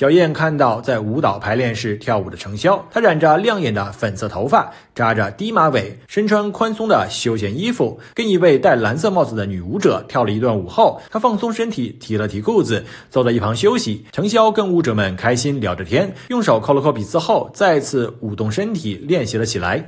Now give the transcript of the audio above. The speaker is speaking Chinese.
小燕看到在舞蹈排练室跳舞的程潇，她染着亮眼的粉色头发，扎着低马尾，身穿宽松的休闲衣服，跟一位戴蓝色帽子的女舞者跳了一段舞后，她放松身体，提了提裤子，坐在一旁休息。程潇跟舞者们开心聊着天，用手抠了抠鼻子后，再次舞动身体练习了起来。